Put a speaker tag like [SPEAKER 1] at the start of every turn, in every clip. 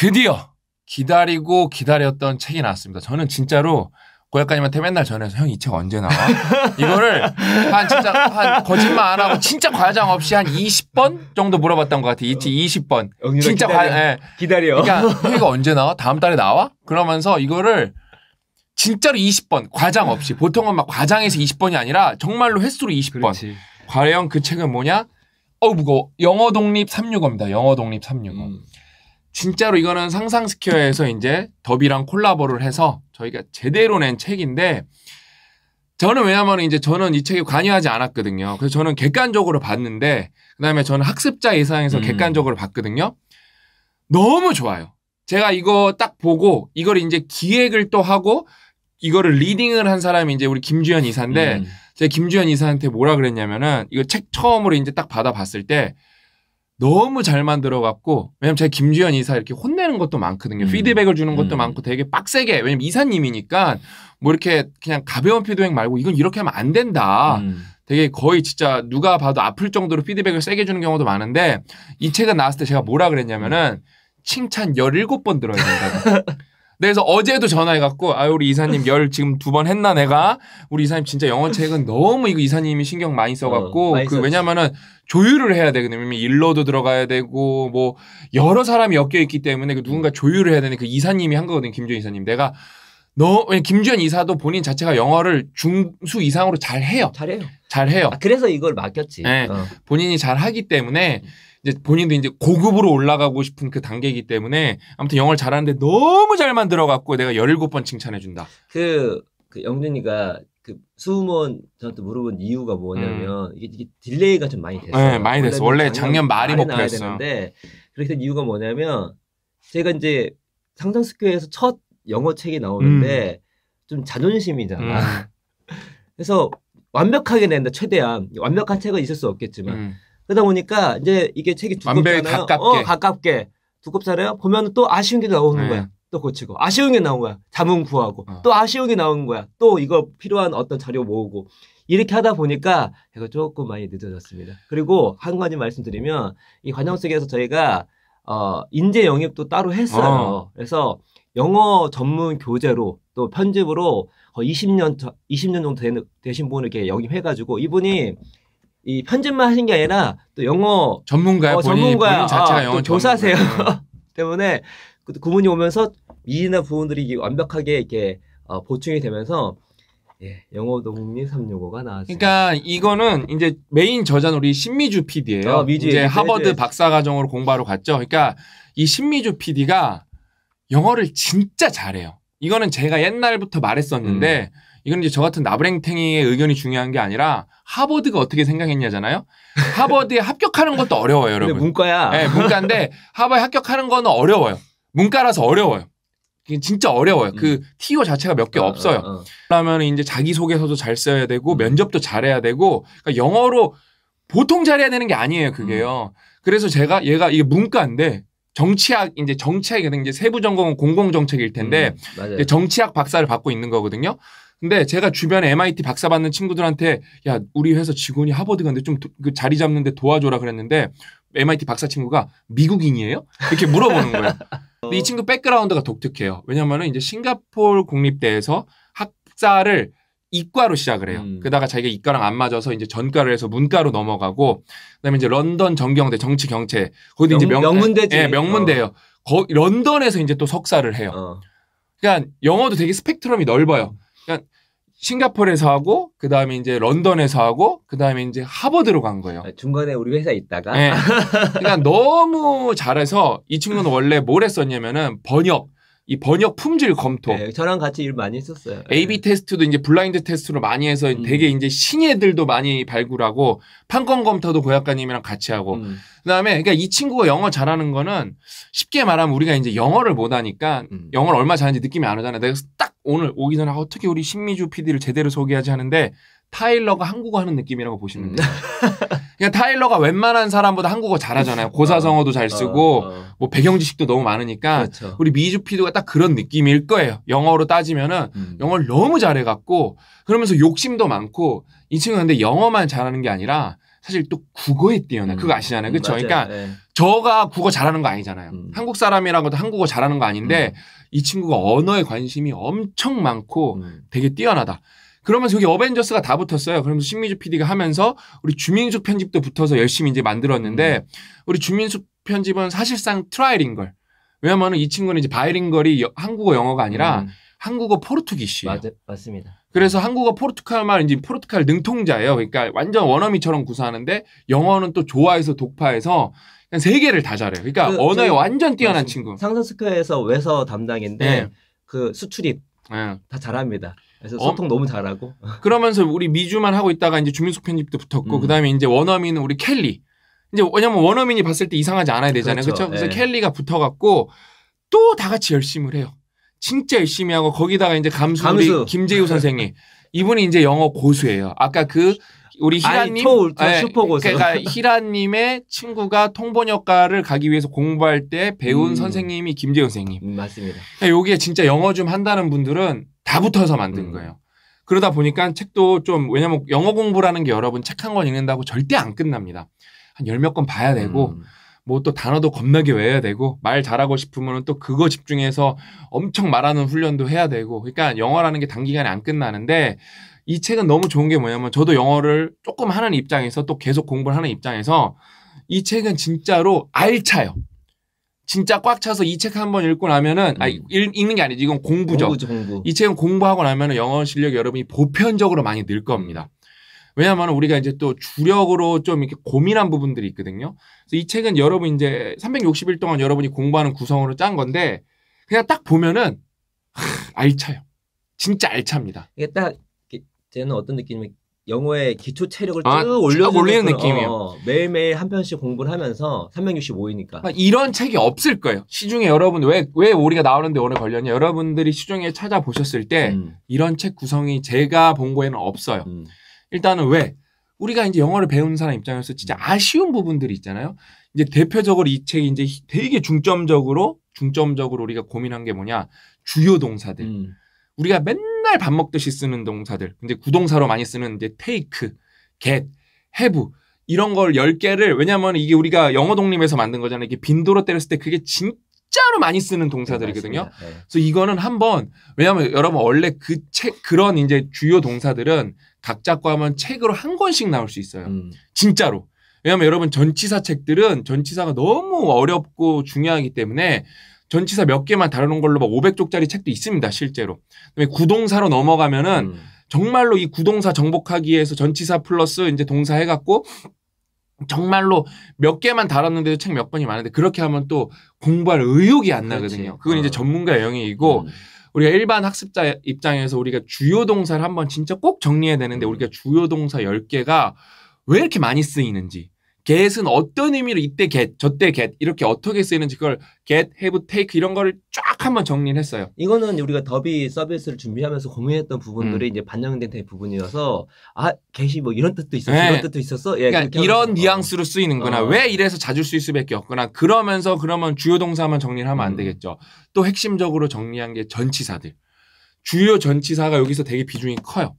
[SPEAKER 1] 드디어 기다리고 기다렸던 책이 나왔습니다. 저는 진짜로 고약가님한테 맨날 전해서 형 이 책 언제 나와? 이거를 한 진짜 한 거짓말 안 하고 진짜 과장 없이 한 20번 정도 물어봤던 것 같아. 이치 20번. 진짜 기다려. 과 예. 기다려. 그러니까 형 이거 언제 나와? 다음 달에 나와? 그러면서 이거를 진짜로 20번 과장 없이 보통은 막 과장해서 20번이 아니라 정말로 횟수로 20번. 그렇지. 과연 그 책은 뭐냐? 어우 무거워. 영어 독립 365입니다. 영어 독립 365. 음. 진짜로 이거는 상상스퀘어에서 이제 더비랑 콜라보를 해서 저희가 제대로 낸 책인데 저는 왜냐면 이제 저는 이 책에 관여하지 않았거든요. 그래서 저는 객관적으로 봤는데 그다음에 저는 학습자 예상에서 음. 객관적으로 봤거든요. 너무 좋아요. 제가 이거 딱 보고 이걸 이제 기획을 또 하고 이거를 리딩을 한 사람이 이제 우리 김주현 이사인데 음. 제가 김주현 이사한테 뭐라 그랬냐면은 이거 책 처음으로 이제 딱 받아봤을 때 너무 잘 만들어갖고 왜냐면 제가 김주현 이사 이렇게 혼내는 것도 많거든요. 음. 피드백을 주는 것도 음. 많고 되게 빡세게 왜냐면 이사님이니까 뭐 이렇게 그냥 가벼운 피드백 말고 이건 이렇게 하면 안 된다. 음. 되게 거의 진짜 누가 봐도 아플 정도로 피드백을 세게 주는 경우도 많은데 이 책은 나왔을 때 제가 뭐라 그랬냐면은 칭찬 17번 들어야 된다 그래서 어제도 전화해갖고 아 우리 이사님 열 지금 두 번 했나 내가 우리 이사님 진짜 영어 책은 너무 이거 이사님이 신경 많이 어, 써갖고 어, 많이 그 왜냐면은 조율을 해야 되거든요. 일러도 들어가야 되고 뭐 여러 사람이 엮여 있기 때문에 그 누군가 조율을 해야 되는 그 이사님이 한 거거든 요 김주현 이사님 내가 너 김주현 이사도 본인 자체가 영어를 중수 이상으로 잘 해요. 잘해요. 잘해요. 아, 그래서 이걸 맡겼지. 네, 어. 본인이 잘 하기 때문에 음. 이제 본인도 이제 고급으로 올라가고 싶은 그 단계이기 때문에 아무튼 영어를 잘하는데 너무 잘 만들어 갖고 내가 17번 칭찬해 준다.
[SPEAKER 2] 그, 그 영준이가 그 수음원 저한테 물어본 이유가 뭐냐면 음. 이게, 이게, 딜레이가 좀 많이 됐어요. 네, 많이 됐어. 원래 작년, 말이 목표였어요. 그렇게 된 이유가 뭐냐면 제가 이제 상상스퀘어에서 첫 영어 책이 나오는데 음. 좀 자존심이잖아. 음. 그래서 완벽하게 낸다 최대한 완벽한 책은 있을 수 없겠지만 음. 그러다 보니까 이제 이게 책이 두껍잖아요. 가깝게. 어, 가깝게. 두껍잖아요. 보면 또 아쉬운 게 나오는 네. 거야. 또 고치고 아쉬운 게 나온 거야. 자문 구하고 어. 또 아쉬운 게 나온 거야. 또 이거 필요한 어떤 자료 모으고 이렇게 하다 보니까 제가 조금 많이 늦어졌습니다. 그리고 한 가지 말씀드리면 이 관영 속에서 저희가 어, 인재 영입도 따로 했어요. 어. 그래서 영어 전문 교재로 또 편집으로 거의 20년 20년 정도 되, 는 되신 분을 이렇게 영입해가지고 이분이 이 편집만 하신 게 아니라 또 영어
[SPEAKER 1] 전문가야 어, 본 전문가 본인 자체가 아, 영어
[SPEAKER 2] 교사세요 때문에 그 구문이 오면서 미이나 부분들이 완벽하게 이렇게 어, 보충이 되면서 예, 영어도 립 365가 나왔어요.
[SPEAKER 1] 그러니까 이거는 이제 메인 저자는 우리 신미주 PD예요. 어, 미주, 이제 하버드 해줘야지. 박사과정으로 공부하러 갔죠. 그러니까 이 신미주 PD가 영어를 진짜 잘해요. 이거는 제가 옛날부터 말했었는데 음. 이건 이제 저 같은 나브랭탱이의 의견이 중요한 게 아니라 하버드가 어떻게 생각했냐잖아요. 하버드에 합격하는 것도 어려워요, 여러분. 근데 문과야. 네, 문과인데 하버에 합격하는 거는 어려워요. 문과라서 어려워요. 진짜 어려워요. 그 음. 그 TO 자체가 몇개 어, 없어요. 어, 어. 그러면 이제 자기소개서도 잘 써야 되고 면접도 잘해야 되고 그러니까 영어로 보통 잘해야 되는 게 아니에요, 그게요. 음. 그래서 제가 얘가 이게 문과인데 정치학 이제 정치학이 이제 세부 전공은 공공 정책일 텐데 음, 정치학 박사를 받고 있는 거거든요. 근데 제가 주변에 MIT 박사 받는 친구들한테 야 우리 회사 직원이 하버드 간데 좀그 자리 잡는데 도와줘라 그랬는데 MIT 박사 친구가 미국인이에요? 이렇게 물어보는 거예요. 근데 이 친구 백그라운드가 독특해요. 왜냐면은 이제 싱가폴 국립대에서 학사를 이과로 시작을 해요. 음. 그다가 자기가 이과랑 안 맞아서 이제 전과를 해서 문과로 넘어가고 그다음에 이제 런던 정경대 정치 경제 거기 이제 명, 명문대지. 예, 명문대예요. 어. 거, 런던에서 이제 또 석사를 해요. 어. 그러니까 영어도 되게 스펙트럼이 넓어요. 음. 그러니까 싱가포르에서 하고 그 다음에 이제 런던에서 하고 그 다음에 이제 하버드로 간 거예요. 아, 중간에 우리 회사 있다가. 네. 그러니까 너무 잘해서 이 친구는 원래 뭘 했었냐면은 번역. 이 번역 품질 검토. 네, 저랑 같이 일 많이 했었어요. 네. A/B 테스트도 이제 블라인드 테스트로 많이 해서 음. 되게 이제 신예들도 많이 발굴하고 판권 검토도 고약가님이랑 같이 하고. 음. 그다음에 그러니까 이 친구가 영어 잘하는 거는 쉽게 말하면 우리가 이제 영어를 못하니까 음. 영어를 얼마 잘하는지 느낌이 안 오잖아. 요 내가 딱 오늘 오기 전에 어떻게 우리 신미주 PD를 제대로 소개하지 하는데 타일러가 한국어 하는 느낌이라고 보시면 음. 돼요. 그냥 그러니까 타일러가 웬만한 사람보다 한국어 잘하잖아요. 고사성어도 잘 쓰고 어, 어. 뭐 배경 지식도 너무 많으니까 그렇죠. 우리 미주피도가 딱 그런 느낌일 거예요. 영어로 따지면은 음. 영어를 너무 잘해갖고 그러면서 욕심도 많고 이 친구는 근데 영어만 잘하는 게 아니라 사실 또 국어에 뛰어나 음. 그거 아시잖아요. 그렇죠? 그러니까 네. 저가 국어 잘하는 거 아니잖아요. 음. 한국 사람이라고도 한국어 잘하는 거 아닌데 음. 이 친구가 언어에 관심이 엄청 많고 음. 되게 뛰어나다. 그러면서 여기 어벤져스가 다 붙었어요. 그러면서 신민수 PD가 하면서 우리 주민숙 편집도 붙어서 열심히 이제 만들었는데 음. 우리 주민숙 편집은 사실상 트라이링 걸. 왜냐면은 이 친구는 이제 바이링걸이 한국어 영어가 아니라 음. 한국어 포르투기시. 맞, 맞습니다. 그래서 한국어 포르투갈 말 이제 포르투갈 능통자예요. 그러니까 완전 원어민처럼 구사하는데 영어는 또 좋아해서 독파해서 그냥 세 개를 다 잘해요. 그러니까 그, 언어에 완전 뛰어난 맞습니다. 그 친구.
[SPEAKER 2] 상상스퀘어에서 외서 담당인데 네. 그 수출입 네. 다 잘합니다. 그래서 어? 소통 너무
[SPEAKER 1] 잘하고. 그러면서 우리 미주만 하고 있다가 이제 주민속 편집도 붙었고 음. 그다음에 이제 원어민은 우리 켈리. 이제 왜냐면 원어민이 봤을 때 이상하지 않아야 되잖아요. 그렇죠. 그래서 네. 켈리가 붙어 갖고 또 다 같이 열심히 해요. 진짜 열심히 하고 거기다가 이제 감수, 감수. 우리 김재우 선생님. 이분이 이제 영어 고수예요. 아까 그 우리 히라님 슈퍼 고수. 그러니까 히라님의 친구가 통번역과를 가기 위해서 공부할 때 배운 음. 선생님이 김재우 선생님. 음, 맞습니다. 여기에 그러니까 진짜 영어 좀 한다는 분들은 다 붙어서 만든 음. 거예요. 그러다 보니까 책도 좀 왜냐면 영어 공부라는 게 여러분 책 한 권 읽는다고 절대 안 끝납니다. 한 열 몇 권 봐야 되고 음. 뭐또 단어도 겁나게 외워야 되고 말 잘하고 싶으면 또 그거 집중해서 엄청 말하는 훈련도 해야 되고 그러니까 영어라는 게 단기간에 안 끝나는데 이 책은 너무 좋은 게 뭐냐면 저도 영어를 조금 하는 입장에서 또 계속 공부를 하는 입장에서 이 책은 진짜로 알차요. 진짜 꽉 차서 이 책 한 번 읽고 나면은 음. 아 읽는 게 아니지 이건 공부죠. 공부죠 공부. 이 책은 공부하고 나면은 영어 실력 여러분이 보편적으로 많이 늘 겁니다. 왜냐하면 우리가 이제 또 주력으로 좀 이렇게 고민한 부분들이 있거든요. 그래서 이 책은 여러분 이제 360일 동안 여러분이 공부하는 구성으로 짠 건데 그냥 딱 보면은 하, 알차요. 진짜 알차입니다. 이게 딱
[SPEAKER 2] 저는 어떤 느낌이냐면 영어의 기초 체력을 아, 쭉 올려 올리는 느낌이에요. 어, 매일매일 한 편씩 공부를 하면서 365이니까.
[SPEAKER 1] 아, 이런 책이 없을 거예요. 시중에 여러분 왜 왜 우리가 나오는데 오래 걸렸냐? 여러분들이 시중에 찾아보셨을 때 음. 이런 책 구성이 제가 본 거에는 없어요. 음. 일단은 왜 우리가 이제 영어를 배우는 사람 입장에서 진짜 음. 아쉬운 부분들이 있잖아요. 이제 대표적으로 이 책이 이제 되게 중점적으로 중점적으로 우리가 고민한 게 뭐냐? 주요 동사들. 음. 우리가 맨날 밥 먹듯이 쓰는 동사들. 근데 구동사로 많이 쓰는 이제 take, get, have 이런 걸 10개를 왜냐면 이게 우리가 영어 독립에서 만든 거잖아요. 이게 빈도로 때렸을 때 그게 진짜로 많이 쓰는 동사들이거든요. 네, 네. 그래서 이거는 한번 왜냐면 여러분 원래 그 책 그런 이제 주요 동사들은 각자 과면 책으로 한 권씩 나올 수 있어요. 음. 진짜로. 왜냐면 하 여러분 전치사 책들은 전치사가 너무 어렵고 중요하기 때문에 전치사 몇 개만 다루는 걸로 막 500쪽짜리 책도 있습니다, 실제로. 그다음에 구동사로 넘어가면은 음. 정말로 이 구동사 정복하기 위해서 전치사 플러스 이제 동사 해갖고 정말로 몇 개만 다뤘는데도 책 몇번이 많은데 그렇게 하면 또 공부할 의욕이 안 나거든요. 그건 어. 이제 전문가 영역이고 음. 우리가 일반 학습자 입장에서 우리가 주요 동사를 한번 진짜 꼭 정리해야 되는데 음. 우리가 주요 동사 열개가왜 이렇게 많이 쓰이는지 get은 어떤 의미로 이때 get, 저때 get 이렇게 어떻게 쓰이는지 그걸 get, have, take 이런 거를 쫙 한번 정리를 했어요. 이거는 우리가 더비 서비스를 준비하면서 고민했던 부분들이 음. 이제 반영된 부분이어서 아 get이 뭐 이런 뜻도 있었어, 네. 이런 뜻도 있었어. 예, 그러니까 이런 뉘앙스로 쓰이는구나. 어. 왜 이래서 자주 쓸 수밖에 없구나. 그러면서 그러면 주요 동사만 정리를 하면 안 음. 되겠죠. 또 핵심적으로 정리한 게 전치사들. 주요 전치사가 여기서 되게 비중이 커요.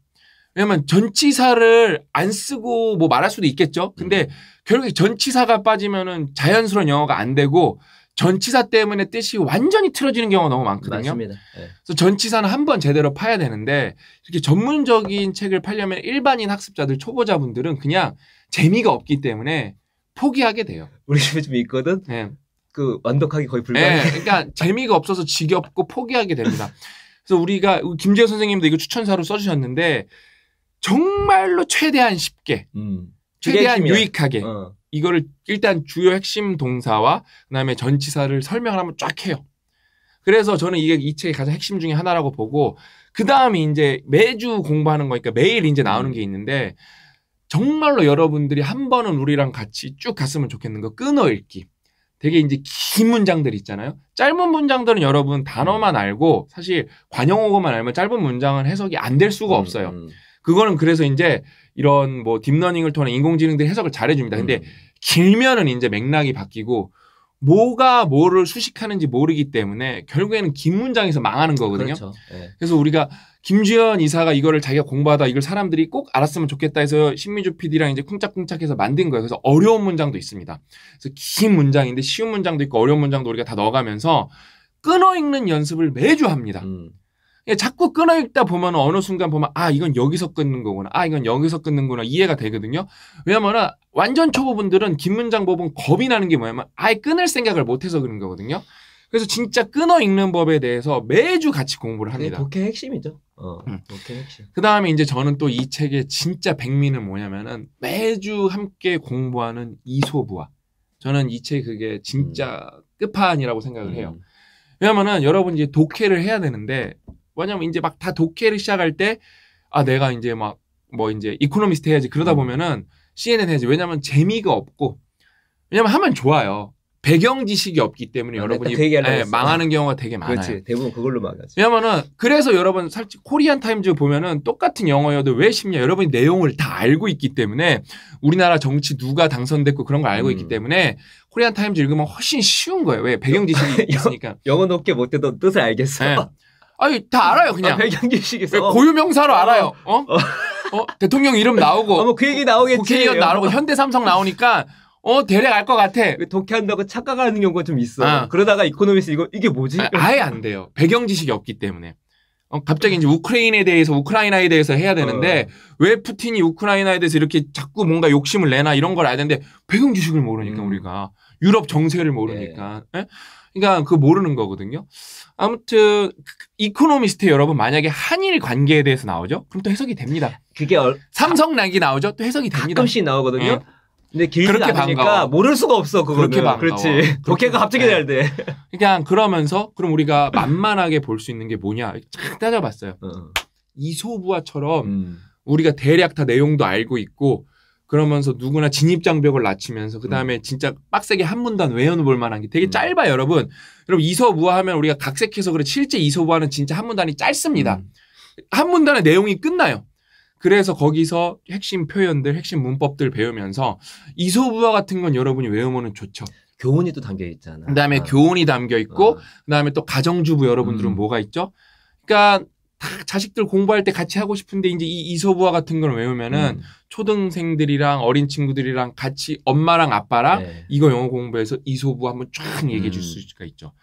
[SPEAKER 1] 왜냐면 전치사를 안 쓰고 뭐 말할 수도 있겠죠. 근데 음. 결국에 전치사가 빠지면은 자연스러운 영어가 안 되고 전치사 때문에 뜻이 완전히 틀어지는 경우가 너무 많거든요. 맞습니다. 네. 그래서 전치사는 한번 제대로 파야 되는데 이렇게 전문적인 책을 팔려면 일반인 학습자들 초보자분들은 그냥 재미가 없기 때문에 포기하게 돼요. 우리 집에 좀 있거든. 네. 그 완벽하게 거의 불가해. 네. 예, 그러니까 재미가 없어서 지겹고 포기하게 됩니다. 그래서 우리가 김재호 선생님도 이거 추천사로 써주셨는데 정말로 최대한 쉽게 음. 최대한 유익하게 어. 이거를 일단 주요 핵심 동사와 그다음에 전치사를 설명을 한번 쫙 해요. 그래서 저는 이게 이 책의 가장 핵심 중에 하나라고 보고 그 다음에 이제 매주 공부하는 거니까 매일 이제 나오는 음. 게 있는데 정말로 여러분들이 한 번은 우리랑 같이 쭉 갔으면 좋겠는 거 끊어 읽기. 되게 이제 긴 문장들 있잖아요. 짧은 문장들은 여러분 단어만 음. 알고 사실 관용어만 알면 짧은 문장은 해석이 안 될 수가 음, 없어요. 음. 그거는 그래서 이제 이런 뭐 딥러닝을 통한 인공지능들이 해석을 잘해줍니다. 근데 음. 길면은 이제 맥락이 바뀌고 뭐가 뭐를 수식하는지 모르기 때문에 결국에는 긴 문장에서 망하는 거거든요. 그렇죠. 네. 그래서 우리가 김주현 이사가 이거를 자기가 공부하다 이걸 사람들이 꼭 알았으면 좋겠다 해서 신미주 PD랑 이제 쿵짝쿵짝해서 만든 거예요. 그래서 어려운 문장도 있습니다. 그래서 긴 문장인데 쉬운 문장도 있고 어려운 문장도 우리가 다 넣어가면서 끊어 읽는 연습을 매주 합니다. 음. 예, 자꾸 끊어 읽다 보면 어느 순간 보면 아 이건 여기서 끊는 거구나 아 이건 여기서 끊는구나 이해가 되거든요 왜냐면은 완전 초보분들은 긴 문장 법은 겁이 나는 게 뭐냐면 아예 끊을 생각을 못해서 그런 거거든요 그래서 진짜 끊어 읽는 법에 대해서 매주 같이 공부를 합니다 네, 독해 핵심이죠 어, 음. 그 다음에 이제 저는 또 이 책의 진짜 백미는 뭐냐면은 매주 함께 공부하는 이소부와 저는 이 책 그게 진짜 음. 끝판이라고 생각을 해요. 음. 왜냐면은 여러분 이제 독해를 해야 되는데 왜냐면 이제 막 다 독해를 시작할 때 아 내가 이제 막 뭐 이제 이코노미스트 해야지 그러다 음. 보면은 CNN 해야지 왜냐면 재미가 없고 왜냐면 하면 좋아요. 배경 지식이 없기 때문에 아, 여러분이 그 예, 망하는 경우가 되게 많아요. 그렇지.
[SPEAKER 2] 대부분 그걸로 망하지.
[SPEAKER 1] 왜냐면은 그래서 여러분 살짝 코리안 타임즈 보면은 똑같은 영어여도 왜 쉽냐? 여러분이 내용을 다 알고 있기 때문에 우리나라 정치 누가 당선됐고 그런 걸 알고 음. 있기 때문에 코리안 타임즈 읽으면 훨씬 쉬운 거예요. 왜 배경 지식이 있으니까. 영어 높게 못해도 뜻을 알겠어. 예. 아니 다 알아요 그냥. 아, 백양기식에서 고유 명사로 어. 알아요. 어? 어? 어? 대통령 이름 나오고. 어뭐그 얘기 나오겠지. 국회의원 어. 나오고 현대삼성 나오니까 어 대략 알 것 같아. 그 독해한다고 착각하는 경우가 좀 있어. 아. 그러다가 이코노미스 이거 이게 뭐지? 아, 예안 돼요. 배경 지식이 없기 때문에. 어, 갑자기 이제 우크라이나에 대해서 우크라이나에 대해서 해야 되는데 어. 왜 푸틴이 우크라이나에 대해서 이렇게 자꾸 뭔가 욕심을 내나 이런 걸 알는데 배경 지식을 모르니까 음. 우리가 유럽 정세를 네. 모르니까. 예. 에? 그러니까 그 모르는 거거든요. 아무튼 그, 그 이코노미스트 여러분 만약에 한일 관계에 대해서 나오죠? 그럼 또 해석이 됩니다. 그게 얼... 삼성 낙이 나오죠? 또 해석이 됩니다. 가끔씩 나오거든요. 네. 근데 길게 반니까 모를
[SPEAKER 2] 수가 없어 그거는. 그렇게 반 그렇지. 독해가 갑자기 네. 예. 잘 돼. 그냥
[SPEAKER 1] 그러니까 그러면서 그럼 우리가 만만하게 볼 수 있는 게 뭐냐 따져봤어요. 음. 어, 어. 이소부화처럼 음. 우리가 대략 다 내용도 알고 있고 그러면서 누구나 진입 장벽을 낮추면서 음. 그다음에 음. 진짜 빡세게 한 문단 외연을볼 만한 게 되게 음. 짧아 요 여러분. 그럼 이서부화 하면 우리가 각색해서 그래 실제 이서부화는 진짜 한 문단이 짧습니다. 음. 한 문단의 내용이 끝나요. 그래서 거기서 핵심 표현들, 핵심 문법들 배우면서 이소부화 같은 건 여러분이 외우면은 좋죠. 교훈이 또 담겨 있잖아. 그다음에 아. 교훈이 담겨 있고 아. 그다음에 또 가정주부 여러분들은 음. 뭐가 있죠? 그러니까 자식들 공부할 때 같이 하고 싶은데 이제 이 이소부화 같은 걸 외우면은 음. 초등생들이랑 어린 친구들이랑 같이 엄마랑 아빠랑 네. 이거 영어 공부해서 이소부화 한번 쫙 얘기해 줄 음. 수가 있죠.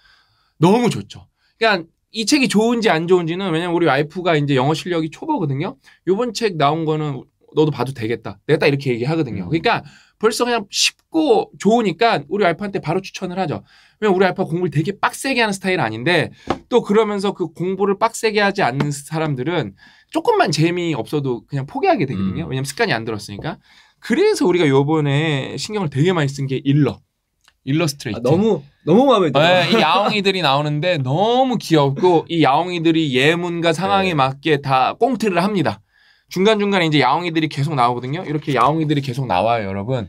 [SPEAKER 1] 너무 좋죠. 그러니까 이 책이 좋은지 안 좋은지는 왜냐면 우리 와이프가 이제 영어 실력이 초보거든요. 요번 책 나온 거는 너도 봐도 되겠다. 내가 딱 이렇게 얘기하거든요. 음. 그러니까 벌써 그냥 쉽고 좋으니까 우리 와이프한테 바로 추천을 하죠. 왜냐면 우리 알파 공부를 되게 빡세게 하는 스타일 아닌데 또 그러면서 그 공부를 빡세게 하지 않는 사람들은 조금만 재미 없어도 그냥 포기하게 되거든요. 음. 왜냐면 습관이 안 들었으니까. 그래서 우리가 요번에 신경을 되게 많이 쓴 게 일러. 일러스트레이트. 아, 너무 너무 마음에 들어. 네, 아, 이 야옹이들이 나오는데 너무 귀엽고 이 야옹이들이 예문과 상황에 네. 맞게 다 꽁트를 합니다. 중간중간에 이제 야옹이들이 계속 나오거든요. 이렇게 야옹이들이 계속 나와요, 여러분.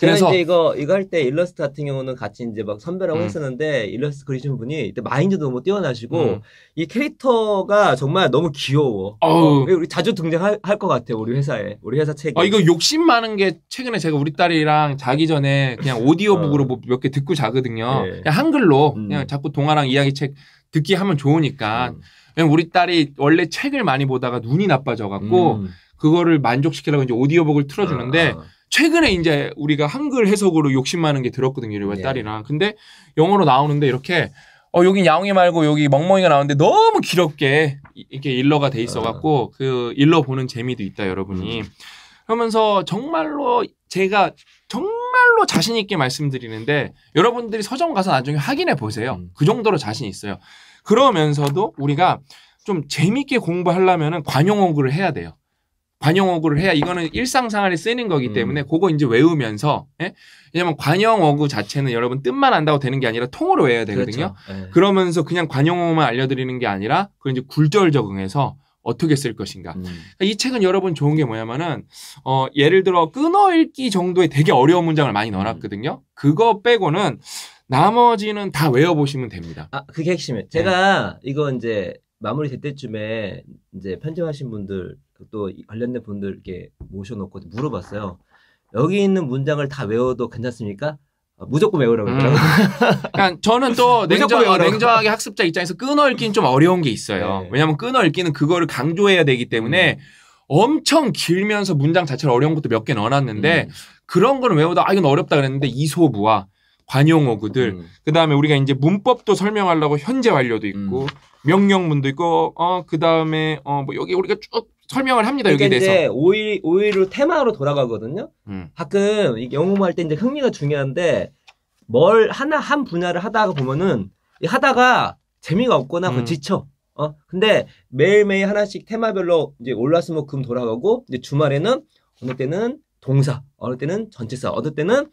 [SPEAKER 1] 그래서 이제
[SPEAKER 2] 이거 이거 할 때 일러스트 같은 경우는 같이 이제 막 선배라고 음. 했었는데 일러스트 그리시는 분이 이때 마인드도 너무 뛰어나시고 음. 이 캐릭터가 정말 너무 귀여워. 어, 우리 자주 등장할 것 같아 우리 회사에 우리 회사 책에. 어, 아, 이거
[SPEAKER 1] 욕심 많은 게 최근에 제가 우리 딸이랑 자기 전에 그냥 오디오북으로 어. 뭐몇 개 듣고 자거든요. 네. 그냥 한글로 음. 그냥 자꾸 동화랑 이야기 책 듣기 하면 좋으니까. 음. 우리 딸이 원래 책을 많이 보다가 눈이 나빠져갖고 음. 그거를 만족시키려고 이제 오디오북을 틀어주는데. 아. 아. 최근에 이제 우리가 한글 해석으로 욕심 많은 게 들었거든요. 우리 예. 딸이랑. 근데 영어로 나오는데 이렇게 어 여기 야옹이 말고 여기 멍멍이가 나오는데 너무 길게 이렇게 일러가 돼 있어 갖고 어. 아. 그 일러 보는 재미도 있다, 여러분이. 음. 그러면서 정말로 제가 정말로 자신 있게 말씀드리는데 여러분들이 서점 가서 나중에 확인해 보세요. 음. 그 정도로 자신 있어요. 그러면서도 우리가 좀 재밌게 공부하려면은 관용어구를 해야 돼요. 관용어구를 해야 이거는 일상생활에 쓰는 이 거기 음. 때문에 음. 그거 이제 외우면서 예? 왜냐면 관용어구 자체는 여러분 뜻만 안다고 되는 게 아니라 통으로 외워야 되거든요. 그렇죠. 예. 그러면서 그냥 관용어만 알려드리는 게 아니라 그걸 이제 굴절 적응해서 어떻게 쓸 것인가. 음. 그러니까 이 책은 여러분 좋은 게 뭐냐면은 어 예를 들어 끊어 읽기 정도의 되게 어려운 문장을 많이 음. 넣어놨거든요. 그거 빼고는 나머지는 다 외워보시면 됩니다. 아 그게
[SPEAKER 2] 핵심이에요. 네. 제가 네. 이거 이제 마무리 될 때쯤에 이제 편집하신 분들 그 또 관련된 분들 이 모셔놓고 물어봤어요. 여기 있는 문장을 다 외워도 괜찮습니까? 아, 무조건 외우라고. 음.
[SPEAKER 1] 그러니까 저는 또 냉정, 냉정하게 학습자 입장에서 끊어 읽기는 좀 어려운 게 있어요. 네. 왜냐하면 끊어 읽기는 그거를 강조해야 되기 때문에 음. 엄청 길면서 문장 자체를 어려운 것도 몇 개 넣어놨는데 음. 그런 거는 외우다 아 이건 어렵다 그랬는데 이소부와 관용어구들 음. 그다음에 우리가 이제 문법도 설명하려고 현재 완료도 있고 음. 명령문도 있고 어 그다음에 어 뭐 여기 우리가 쭉 설명을 합니다 여기에 그러니까 대해서. 이제 오일 오일로 테마로 돌아가거든요. 음. 가끔 이게 영웅할 때 이제
[SPEAKER 2] 흥미가 중요한데 뭘 하나 한 분야를 하다가 보면은 하다가 재미가 없거나 음. 지쳐. 어 근데 매일매일 하나씩 테마별로 이제 올라스모금 돌아가고 이제 주말에는 어느 때는 동사, 어느 때는 전체사, 어느 때는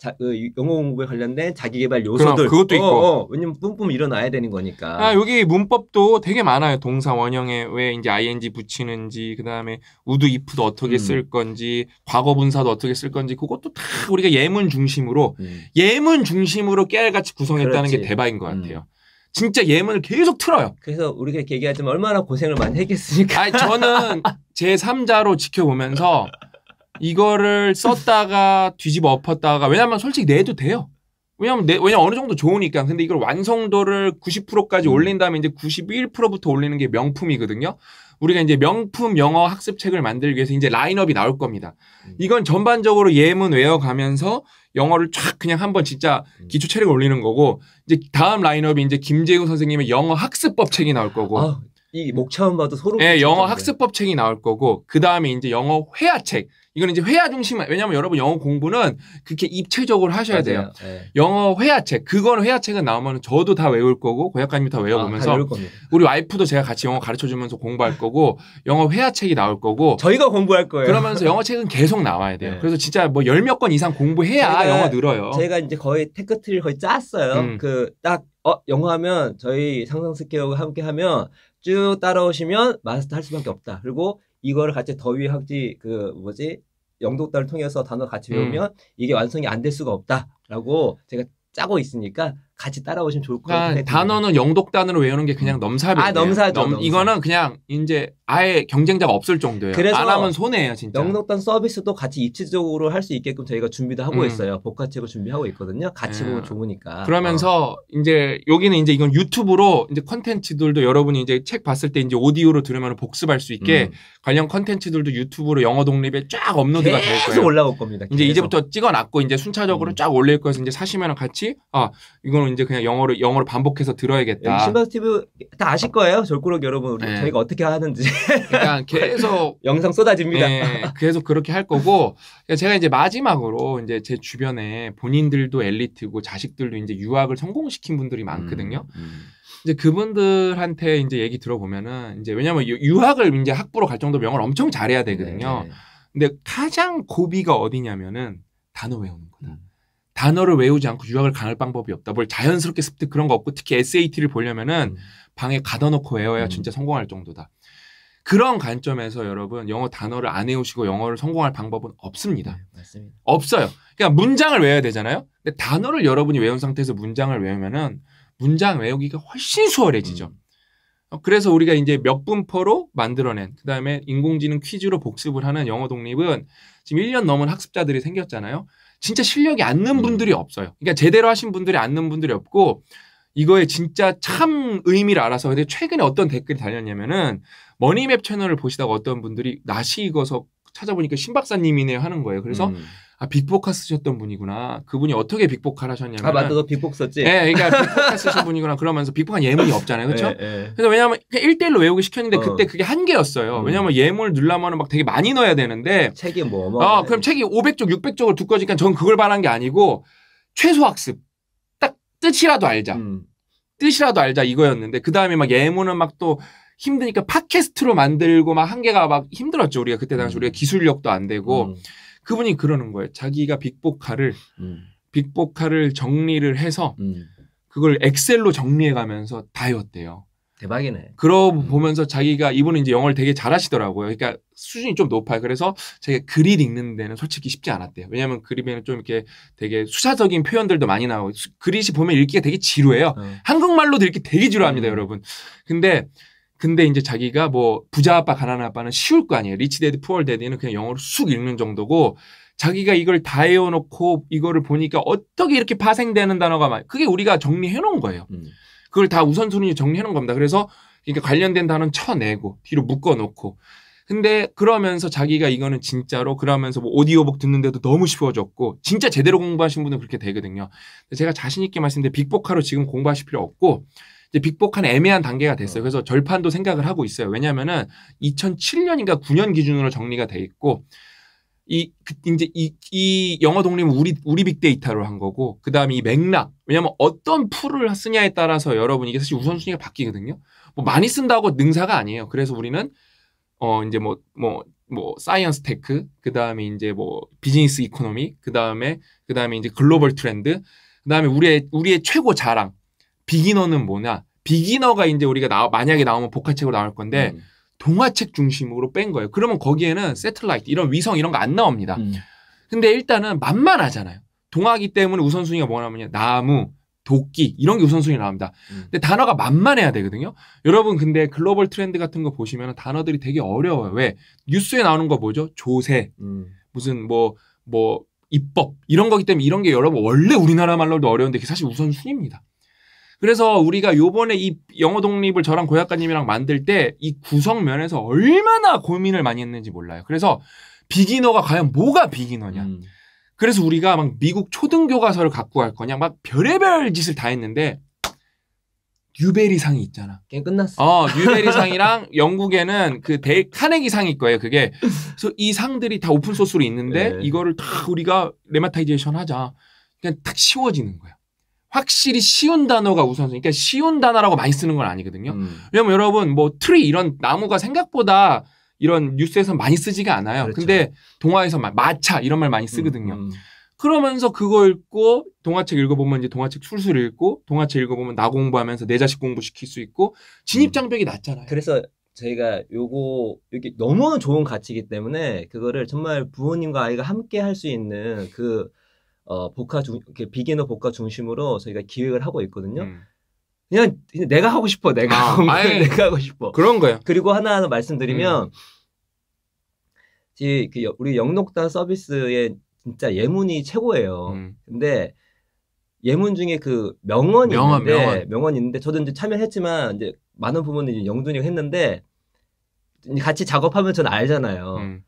[SPEAKER 2] 자, 그 영어 공부에 관련된 자기개발 요소들 그럼, 그것도 어, 있고 어, 왜냐면 뿜뿜 일어나야 되는 거니까 아 여기
[SPEAKER 1] 문법도 되게 많아요 동사 원형에 왜 이제 ing 붙이는지 그다음에 우드 if도 어떻게 음. 쓸 건지 과거 분사도 어떻게 쓸 건지 그것도 다 우리가 예문 중심으로 음. 예문 중심으로 깨알같이 구성했다는 그렇지. 게 대박인 것 같아요. 음. 진짜 예문을 계속 틀어요. 그래서 우리가 이렇게 얘기하지만 얼마나 고생을 많이 했겠습니까? 아니, 저는 제 3자로 지켜보면서 이거를 썼다가 뒤집어 엎었다가 왜냐면 솔직히 내도 돼요. 왜냐면 내, 왜냐 어느 정도 좋으니까. 근데 이걸 완성도를 90%까지 음. 올린 다음에 이제 91%부터 올리는 게 명품이거든요. 우리가 이제 명품 영어 학습책을 만들기 위해서 이제 라인업이 나올 겁니다. 음. 이건 전반적으로 예문 외워가면서 영어를 쫙 그냥 한번 진짜 음. 기초 체력 올리는 거고 이제 다음 라인업이 이제 김재우 선생님의 영어 학습법 책이 나올 거고 아,
[SPEAKER 2] 이 목차만 봐도 소름. 예, 영어
[SPEAKER 1] 학습법 책이 나올 거고 그 다음에 이제 영어 회화 책. 이건 이제 회화 중심 왜냐면 여러분 영어 공부는 그렇게 입체적으로 하셔야 맞아요. 돼요. 네. 영어 회화책 그건 회화책은 나오면 저도 다 외울 거고 고약관님도다 외워보면서 아, 다 우리 와이프도 제가 같이 영어 가르쳐주면서 공부할 거고 영어 회화책이 나올 거고 저희가 공부할 거예요. 그러면서 영어 책은 계속 나와야 돼요. 네. 그래서 진짜 뭐 열 몇 권 이상 공부해야 영어 늘어요. 제가
[SPEAKER 2] 이제 거의 테크트리를 거의 짰어요. 음. 그딱 어, 영어 하면 저희 상상스케어와 함께 하면 쭉 따라오시면 마스터 할 수밖에 없다. 그리고 이거를 같이 더위 학지 그 뭐지 영독단을 통해서 단어 같이 음. 외우면 음. 이게 완성이 안 될 수가 없다라고 제가 짜고 있으니까 같이 따라오시면 좋을 것 그러니까 같아요. 단어는 영독
[SPEAKER 1] 단어로 외우는 게 그냥 음. 넘사벽. 아 넘사죠. 넘, 넘사. 이거는 그냥 이제 아예 경쟁자가 없을 정도예요. 그래서 안 하면 손해예요, 진짜. 영독
[SPEAKER 2] 단 서비스도 같이 입체적으로 할 수 있게끔 저희가 준비도 하고 음. 있어요. 복화책을 준비하고 있거든요. 같이 보면 예. 좋으니까.
[SPEAKER 1] 그러면서 어. 이제 여기는 이제 이건 유튜브로 이제 컨텐츠들도 여러분이 이제 책 봤을 때 이제 오디오로 들으면 복습할 수 있게 음. 관련 컨텐츠들도 유튜브로 영어 독립에 쫙 업로드가 될 거예요. 계속 올라올 겁니다. 계속. 이제 이제부터 찍어놨고 이제 순차적으로 음. 쫙 올릴 거여서 이제 사시면 같이 아 이거는 이제 그냥 영어를 영어로 반복해서 들어야겠다. 네, 신바스 TV 다 아실 거예요, 절구록 여러분. 우리 네. 저희가 어떻게 하는지. 그러니까 계속 영상 쏟아집니다. 네, 계속 그렇게 할 거고 그러니까 제가 이제 마지막으로 이제 제 주변에 본인들도 엘리트고 자식들도 이제 유학을 성공시킨 분들이 많거든요. 음, 음. 이제 그분들한테 이제 얘기 들어보면은 이제 왜냐하면 유학을 이제 학부로 갈 정도로 영어를 엄청 잘해야 되거든요. 네네. 근데 가장 고비가 어디냐면은 단어 외우는 거다. 음. 단어를 외우지 않고 유학을 가는 방법이 없다. 뭘 자연스럽게 습득 그런 거 없고 특히 SAT를 보려면은 음. 방에 가둬놓고 외워야 음. 진짜 성공할 정도다. 그런 관점에서 여러분 영어 단어를 안 외우시고 영어를 성공할 방법은 없습니다. 네, 맞습니다. 없어요. 그러니까 문장을 외워야 되잖아요. 근데 단어를 여러분이 외운 상태에서 문장을 외우면은 문장 외우기가 훨씬 수월해지죠. 음. 어, 그래서 우리가 이제 몇분포로 만들어낸 그다음에 인공지능 퀴즈로 복습을 하는 영어 독립은 지금 1년 넘은 학습자들이 생겼잖아요. 진짜 실력이 앉는 음. 분들이 없어요. 그러니까 제대로 하신 분들이 앉는 분들이 없고 이거에 진짜 참 의미를 알아서 근데 최근에 어떤 댓글이 달렸냐면은 머니맵 채널을 보시다가 어떤 분들이 낯이 익어서 찾아보니까 신 박사님이네요 하는 거예요. 그래서 음. 아 빅보카 쓰셨던 분이구나. 그분이 어떻게 빅보카를 하셨냐면 아 맞다, 너 빅복 썼지. 네, 그러니까 빅보카 쓰신 분이구나. 그러면서 빅보카 예문이 없잖아요, 그렇죠? 그래서 왜냐면 그냥 1대1로 외우기 시켰는데 어. 그때 그게 한계였어요. 음. 왜냐면 예문을 넣으려면 막 되게 많이 넣어야 되는데 책이 뭐, 어, 그럼 책이 500쪽, 600쪽을 두꺼지니까 전 그걸 바란 게 아니고 최소 학습 딱 뜻이라도 알자. 음. 뜻이라도 알자 이거였는데 그 다음에 막 예문은 막 또 힘드니까 팟캐스트로 만들고 막 한계가 막 힘들었죠 우리가 그때 당시 음. 우리가 기술력도 안 되고. 음. 그분이 그러는 거예요. 자기가 빅보카를 음. 빅보카를 정리를 해서 음. 그걸 엑셀로 정리해 가면서 다이어트대요 대박이네. 그러고 음. 보면서 자기가 이분은 이제 영어를 되게 잘하시더라고요. 그러니까 수준이 좀 높아요. 그래서 제가 그릴 읽는 데는 솔직히 쉽지 않았대요. 왜냐하면 그림에는 좀 이렇게 되게 수사적인 표현들도 많이 나오고 그릿이 보면 읽기가 되게 지루해요. 음. 한국말로도 읽기 되게 지루합니다, 음. 여러분. 근데 근데 이제 자기가 뭐 부자 아빠 가난한 아빠는 쉬울 거 아니에요. 리치 데드 푸얼 데드는 그냥 영어로 쑥 읽는 정도고 자기가 이걸 다 외워놓고 이거를 보니까 어떻게 이렇게 파생되는 단어가 많이 그게 우리가 정리해놓은 거예요. 음. 그걸 다 우선순위 로 정리해놓은 겁니다. 그래서 그러니까 관련된 단어는 쳐내고 뒤로 묶어놓고 근데 그러면서 자기가 이거는 진짜로 그러면서 뭐 오디오북 듣는데도 너무 쉬워졌고 진짜 제대로 공부하신 분은 그렇게 되거든요. 제가 자신 있게 말씀드린 빅보카로 지금 공부하실 필요 없고 이제 빅복한 애매한 단계가 됐어요. 어. 그래서 절판도 생각을 하고 있어요. 왜냐면은 2007년인가 9년 기준으로 정리가 돼 있고 이 이제 그 이, 이 영어 독립은 우리 우리 빅데이터로 한 거고 그다음에 이 맥락 왜냐면 어떤 풀을 쓰냐에 따라서 여러분 이게 사실 우선순위가 바뀌거든요. 뭐 많이 쓴다고 능사가 아니에요. 그래서 우리는 어 이제 뭐 뭐, 뭐 사이언스 테크 그다음에 이제 뭐 비즈니스 이코노미 그다음에 그다음에 이제 글로벌 트렌드 그다음에 우리의 우리의 최고 자랑 비기너는 뭐냐? 비기너가 이제 우리가 나, 만약에 나오면 복화책으로 나올 건데 음. 동화책 중심으로 뺀 거예요. 그러면 거기에는 세틀라이트 이런 위성 이런 거 안 나옵니다. 음. 근데 일단은 만만하잖아요. 동화기 때문에 우선순위가 뭐냐면요. 나무, 도끼 이런 게 우선순위 나옵니다. 음. 근데 단어가 만만해야 되거든요. 여러분 근데 글로벌 트렌드 같은 거 보시면 단어들이 되게 어려워요. 왜 뉴스에 나오는 거 뭐죠? 조세 음. 무슨 뭐뭐 뭐 입법 이런 거기 때문에 이런 게 여러분 원래 우리나라 말로도 어려운데 그게 사실 우선순위입니다. 그래서 우리가 요번에 이 영어 독립을 저랑 고약가님이랑 만들 때 이 구성 면에서 얼마나 고민을 많이 했는지 몰라요. 그래서 비기너가 과연 뭐가 비기너냐. 음. 그래서 우리가 막 미국 초등 교과서를 갖고 갈 거냐 막 별의별 짓을 다 했는데 뉴베리 상이 있잖아. 게 끝났어. 어, 뉴베리 상이랑 영국에는 그 데, 카네기 상일 거예요. 그게 그래서 이 상들이 다 오픈 소스로 있는데 네. 이거를 다 우리가 레마타이제이션 하자. 그냥 탁 쉬워지는 거야. 확실히 쉬운 단어가 우선순위. 그러니까 쉬운 단어라고 많이 쓰는 건 아니거든요. 음. 왜냐면 여러분 뭐 트리 이런 나무가 생각보다 이런 뉴스에서 많이 쓰지가 않아요. 그렇죠. 근데 동화에서 막 마차 이런 말 많이 쓰거든요. 음, 음. 그러면서 그거 읽고 동화책 읽어보면 이제 동화책 술술 읽고 동화책 읽어보면 나 공부하면서 내 자식 공부시킬 수 있고 진입장벽이 음. 낮잖아요. 그래서 저희가 요거 이게 너무 좋은
[SPEAKER 2] 가치이기 때문에 그거를 정말 부모님과 아이가 함께 할 수 있는 그 어, 복화 중, 비기너 복화 중심으로 저희가 기획을 하고 있거든요. 음. 그냥, 그냥, 내가 하고 싶어. 내가 아, 하고, 내가 하고 싶어. 그런 거예 그리고 하나 하나 말씀드리면 음. 그, 우리 영록단 서비스의 진짜 예문이 최고예요. 음. 근데 예문 중에 그 명언이 명언, 있는데 명언. 명언이 있는데 저도 이제 참여했지만 이제 많은 부분은 영준이가 했는데 같이 작업하면 전 알잖아요. 음.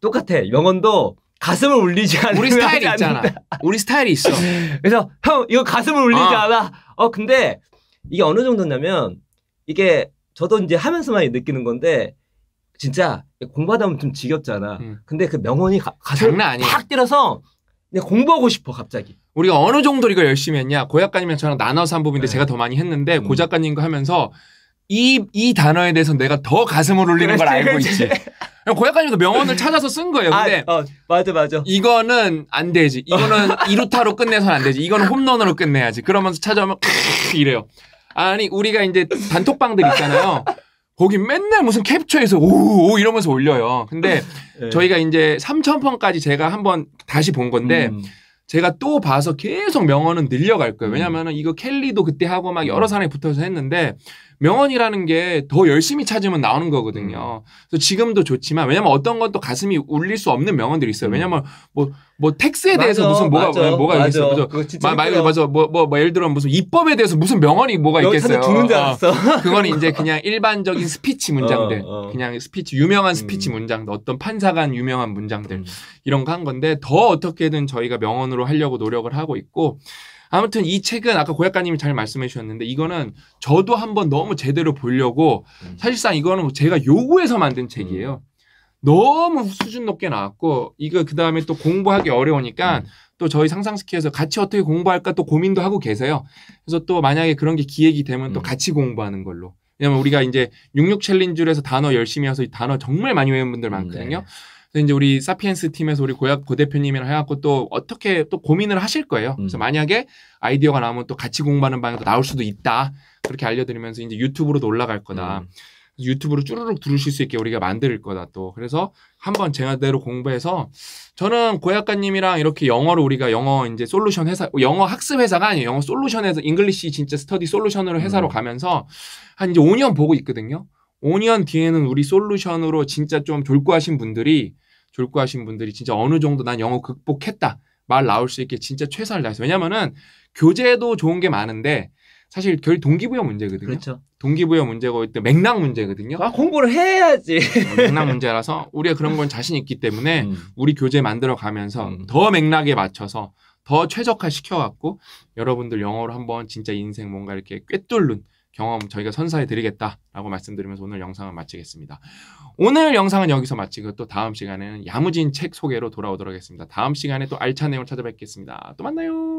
[SPEAKER 2] 똑같아. 명언도 가슴을 울리지 않아. 우리 스타일이 있잖아. 우리 스타일이 있어. 그래서 형 이거 가슴을 울리지 아. 않아. 어 근데 이게 어느 정도냐면 이게 저도 이제 하면서만 느끼는 건데 진짜 공부하다 보면 좀 지겹잖아. 음. 근데 그 명언이 가, 슴을팍 때려서 공부하고 싶어
[SPEAKER 1] 갑자기. 우리가 어느 정도 이걸 열심히 했냐 고 작가님이랑 저랑 나눠서 한 부분인데 네. 제가 더 많이 했는데 음. 고 작가님과 하면서 이, 이 단어에 대해서 내가 더 가슴을 울리는 그렇지, 걸 알고 그렇지. 있지. 고약하니까 명언을 찾아서 쓴 거예요. 근데 아, 어, 맞아 맞아. 이거는 안 되지. 이거는 이루타로 끝내선 안 되지. 이거는 홈런으로 끝내야지. 그러면서 찾아오면 이래요. 아니 우리가 이제 단톡방들 있잖아요. 거기 맨날 무슨 캡처해서 오, 오 이러면서 올려요. 근데 네. 저희가 이제 3,000번까지 제가 한번 다시 본 건데 음. 제가 또 봐서 계속 명언은 늘려갈 거예요. 음. 왜냐면은 이거 켈리도 그때 하고 막 여러 음. 사람이 붙어서 했는데 명언이라는 게 더 열심히 찾으면 나오는 거거든요. 음. 그래서 지금도 좋지만 왜냐면 어떤 건 또 가슴이 울릴 수 없는 명언들이 있어요. 왜냐면 뭐뭐 텍스에 대해서 맞아, 무슨 뭐가 맞아, 뭐가 맞아, 있겠어요. 그죠? 말말 맞아. 뭐, 뭐, 뭐 예를 들어 무슨 입법에 대해서 무슨 명언이 뭐가 있겠어요. 두는 줄 어. 알았어. 어, 그건 이제 그냥 일반적인 스피치 문장들. 어, 어. 그냥 스피치 유명한 음. 스피치 음. 문장들. 어떤 판사간 유명한 문장들. 음. 이런 거 한 건데 더 어떻게든 저희가 명언으로 하려고 노력을 하고 있고 아무튼 이 책은 아까 고약가님이 잘 말씀해 주셨는데 이거는 저도 한번 너무 제대로 보려고 음. 사실상 이거는 뭐 제가 요구해서 만든 책이에요. 음. 너무 수준 높게 나왔고 이거 그 다음에 또 공부하기 어려우니까 음. 또 저희 상상스키에서 같이 어떻게 공부할까 또 고민도 하고 계세요. 그래서 또 만약에 그런 게 기획이 되면 음. 또 같이 공부하는 걸로. 왜냐면 우리가 이제 66챌린지에서 단어 열심히 해서 이 단어 정말 많이 외운 분들 음, 많거든요. 네. 그래서 이제 우리 사피엔스 팀에서 우리 고약 고 대표님이랑 해갖고 또 어떻게 또 고민을 하실 거예요. 그래서 음. 만약에 아이디어가 나오면 또 같이 공부하는 방향도 나올 수도 있다. 그렇게 알려드리면서 이제 유튜브로도 올라갈 거다. 음. 유튜브로 쭈르륵 들으실 수 있게 우리가 만들 거다 또 그래서 한번 제대로 공부해서 저는 고약가님이랑 이렇게 영어로 우리가 영어 이제 솔루션 회사 영어 학습 회사가 아니에요 영어 솔루션에서 잉글리시 진짜 스터디 솔루션으로 회사로 음. 가면서 한 이제 5년 보고 있거든요 5년 뒤에는 우리 솔루션으로 진짜 좀 졸고하신 분들이 졸고하신 분들이 진짜 어느 정도 난 영어 극복했다 말 나올 수 있게 진짜 최선을 다해서 왜냐면은 교재도 좋은 게 많은데 사실 결 동기부여 문제거든요. 그렇죠. 동기부여 문제고 또 맥락 문제거든요. 아 공부를 해야지. 어, 맥락 문제라서 우리가 그런 건 자신 있기 때문에 음. 우리 교재 만들어 가면서 음. 더 맥락에 맞춰서 더 최적화 시켜갖고 여러분들 영어로 한번 진짜 인생 뭔가 이렇게 꿰뚫는 경험 저희가 선사해 드리겠다라고 말씀드리면서 오늘 영상을 마치겠습니다. 오늘 영상은 여기서 마치고 또 다음 시간에는 야무진 책 소개로 돌아오도록 하겠습니다. 다음 시간에 또 알찬 내용 을 찾아뵙겠습니다. 또
[SPEAKER 2] 만나요.